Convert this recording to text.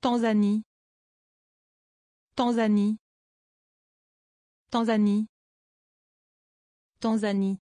Tanzanie Tanzanie Tanzanie Tanzanie